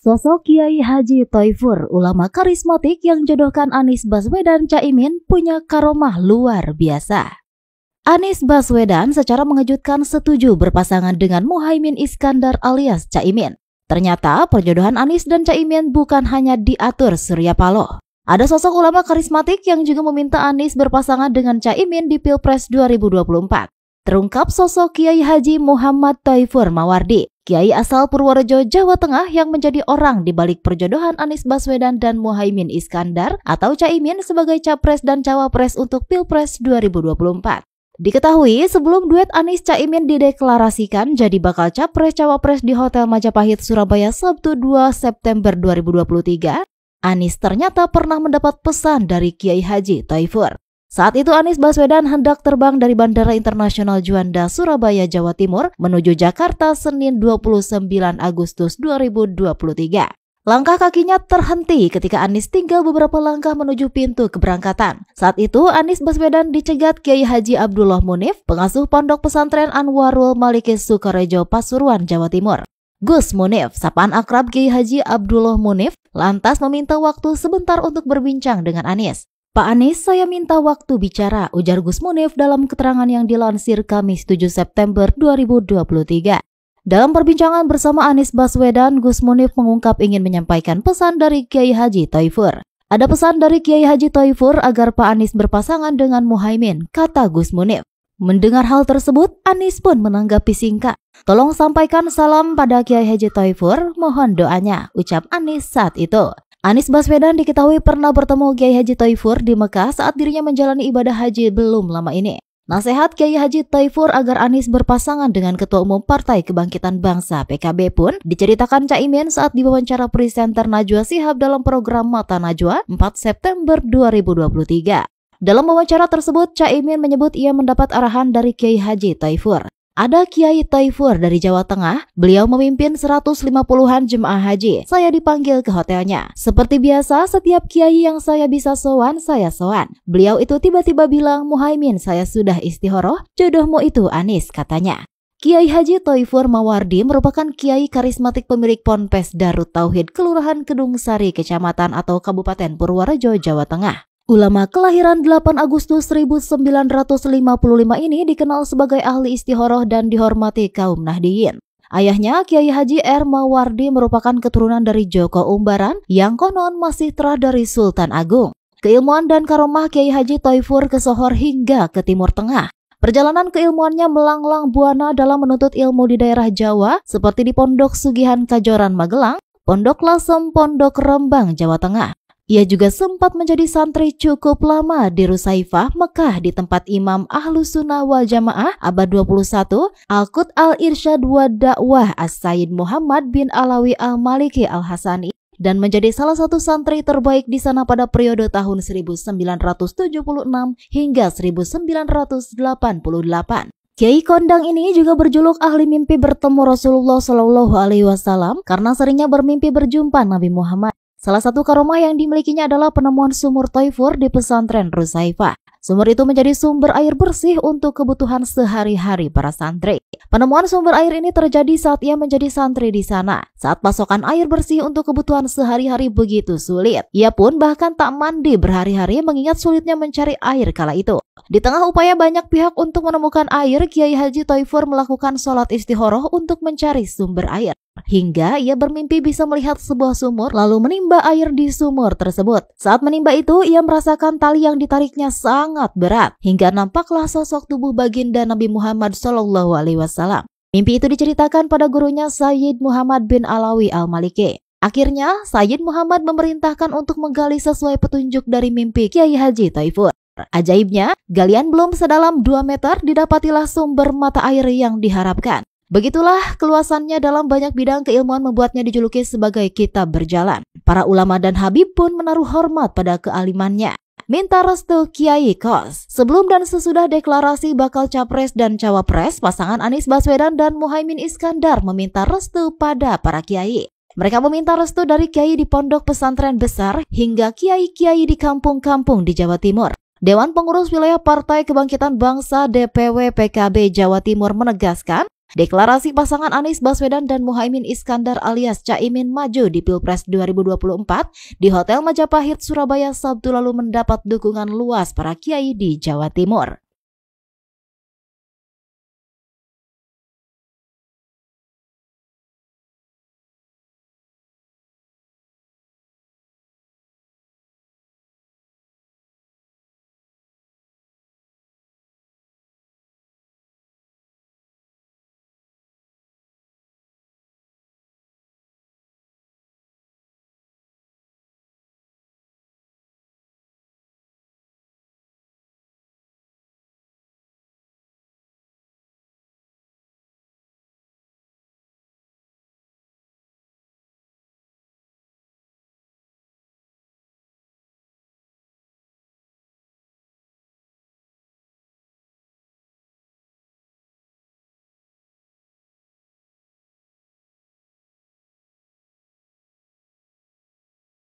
Sosok Kiai Haji Toifur, ulama karismatik yang jodohkan Anies Baswedan Caimin punya karomah luar biasa. Anies Baswedan secara mengejutkan setuju berpasangan dengan Muhaimin Iskandar alias Caimin. Ternyata perjodohan Anies dan Caimin bukan hanya diatur Surya Paloh. Ada sosok ulama karismatik yang juga meminta Anies berpasangan dengan Caimin di Pilpres 2024. Terungkap sosok Kiai Haji Muhammad Toifur Mawardi Kiai asal Purworejo, Jawa Tengah yang menjadi orang di balik perjodohan Anies Baswedan dan Muhaimin Iskandar atau Caimin sebagai capres dan cawapres untuk Pilpres 2024. Diketahui sebelum duet Anies Caimin dideklarasikan jadi bakal capres-cawapres di Hotel Majapahit Surabaya Sabtu 2 September 2023, Anies ternyata pernah mendapat pesan dari Kiai Haji Taifur. Saat itu Anies Baswedan hendak terbang dari Bandara Internasional Juanda, Surabaya, Jawa Timur menuju Jakarta Senin 29 Agustus 2023. Langkah kakinya terhenti ketika Anies tinggal beberapa langkah menuju pintu keberangkatan. Saat itu Anies Baswedan dicegat Kiai Haji Abdullah Munif, pengasuh Pondok Pesantren Anwarul Malikis Sukarejo, Pasuruan, Jawa Timur. Gus Munif, sapaan akrab Kiai Haji Abdullah Munif, lantas meminta waktu sebentar untuk berbincang dengan Anies. Pak Anies, saya minta waktu bicara, ujar Gus Munif dalam keterangan yang dilansir Kamis 7 September 2023. Dalam perbincangan bersama Anies Baswedan, Gus Munif mengungkap ingin menyampaikan pesan dari Kiai Haji Toifur. Ada pesan dari Kiai Haji Toifur agar Pak Anies berpasangan dengan Muhaimin, kata Gus Munif. Mendengar hal tersebut, Anies pun menanggapi singkat. Tolong sampaikan salam pada Kiai Haji Toifur, mohon doanya, ucap Anies saat itu. Anies Baswedan diketahui pernah bertemu Kiai Haji Taifur di Mekah saat dirinya menjalani ibadah haji belum lama ini. Nasihat Kiai Haji Taifur agar Anies berpasangan dengan Ketua Umum Partai Kebangkitan Bangsa PKB pun diceritakan Caimin saat diwawancara presenter Najwa Sihab dalam program Mata Najwa 4 September 2023. Dalam wawancara tersebut, Caimin menyebut ia mendapat arahan dari Kiai Haji Taifur. Ada Kiai Taifur dari Jawa Tengah, beliau memimpin 150-an jemaah haji. Saya dipanggil ke hotelnya. Seperti biasa, setiap kiai yang saya bisa sowan, saya sowan. Beliau itu tiba-tiba bilang, Muhaimin, saya sudah istihoroh, jodohmu itu Anis, katanya. Kiai Haji Toifur Mawardi merupakan kiai karismatik pemilik Ponpes Darut Tauhid, Kelurahan Kedung Sari, Kecamatan atau Kabupaten Purworejo, Jawa Tengah. Ulama kelahiran 8 Agustus 1955 ini dikenal sebagai ahli istihoroh dan dihormati kaum Nahdiyin. Ayahnya, Kiai Haji R. Mawardi merupakan keturunan dari Joko Umbaran yang konon masih terah dari Sultan Agung. Keilmuan dan karomah Kiai Haji Toifur Sohor hingga ke Timur Tengah. Perjalanan keilmuannya melanglang buana dalam menuntut ilmu di daerah Jawa seperti di Pondok Sugihan Kajoran Magelang, Pondok Lasem, Pondok Rembang, Jawa Tengah. Ia juga sempat menjadi santri cukup lama di Rusaifah, Mekah di tempat Imam Ahlus Sunnah wal Jamaah abad 21, Al-Qut Al-Irsyad wa Dakwah As-Sayyid Muhammad bin Alawi Al-Maliki Al-Hasani dan menjadi salah satu santri terbaik di sana pada periode tahun 1976 hingga 1988. Kiai Kondang ini juga berjuluk ahli mimpi bertemu Rasulullah Shallallahu Alaihi Wasallam karena seringnya bermimpi berjumpa Nabi Muhammad. Salah satu karomah yang dimilikinya adalah penemuan sumur Toifur di pesantren Rusaifa. Sumur itu menjadi sumber air bersih untuk kebutuhan sehari-hari para santri. Penemuan sumber air ini terjadi saat ia menjadi santri di sana. Saat pasokan air bersih untuk kebutuhan sehari-hari begitu sulit. Ia pun bahkan tak mandi berhari-hari mengingat sulitnya mencari air kala itu. Di tengah upaya banyak pihak untuk menemukan air, Kiai Haji Toifur melakukan sholat istihoroh untuk mencari sumber air hingga ia bermimpi bisa melihat sebuah sumur lalu menimba air di sumur tersebut. Saat menimba itu, ia merasakan tali yang ditariknya sangat berat hingga nampaklah sosok tubuh baginda Nabi Muhammad Shallallahu Alaihi Wasallam. Mimpi itu diceritakan pada gurunya Sayyid Muhammad bin Alawi Al-Maliki. Akhirnya, Sayyid Muhammad memerintahkan untuk menggali sesuai petunjuk dari mimpi Kiai Haji Taifur. Ajaibnya, galian belum sedalam 2 meter didapatilah sumber mata air yang diharapkan. Begitulah keluasannya dalam banyak bidang keilmuan membuatnya dijuluki sebagai kitab berjalan. Para ulama dan Habib pun menaruh hormat pada kealimannya. Minta restu Kiai Kos. Sebelum dan sesudah deklarasi bakal capres dan cawapres, pasangan Anies Baswedan dan Muhaimin Iskandar meminta restu pada para kiai. Mereka meminta restu dari kiai di pondok pesantren besar hingga kiai-kiai di kampung-kampung di Jawa Timur. Dewan Pengurus Wilayah Partai Kebangkitan Bangsa DPW PKB Jawa Timur menegaskan Deklarasi pasangan Anies Baswedan dan Muhaimin Iskandar alias Caimin maju di Pilpres 2024 di Hotel Majapahit, Surabaya Sabtu lalu mendapat dukungan luas para kiai di Jawa Timur.